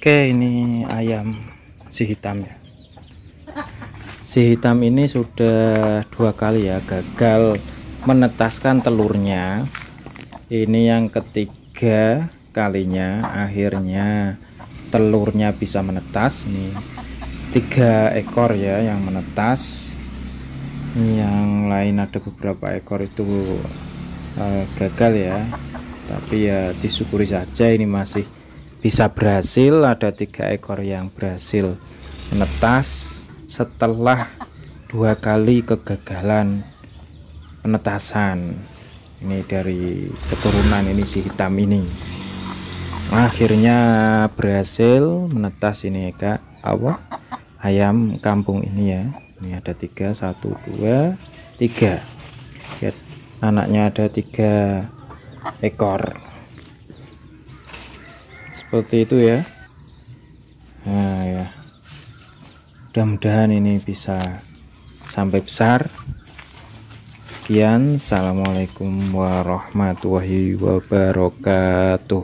Oke ini ayam si hitam ya si hitam ini sudah dua kali ya gagal menetaskan telurnya ini yang ketiga kalinya akhirnya telurnya bisa menetas nih tiga ekor ya yang menetas yang lain ada beberapa ekor itu uh, gagal ya tapi ya disyukuri saja ini masih bisa berhasil ada tiga ekor yang berhasil menetas setelah dua kali kegagalan penetasan ini dari keturunan ini si hitam ini akhirnya berhasil menetas ini ya kak apa ayam kampung ini ya ini ada tiga satu dua tiga Lihat anaknya ada tiga ekor seperti itu ya nah ya mudah-mudahan ini bisa sampai besar sekian assalamualaikum warahmatullahi wabarakatuh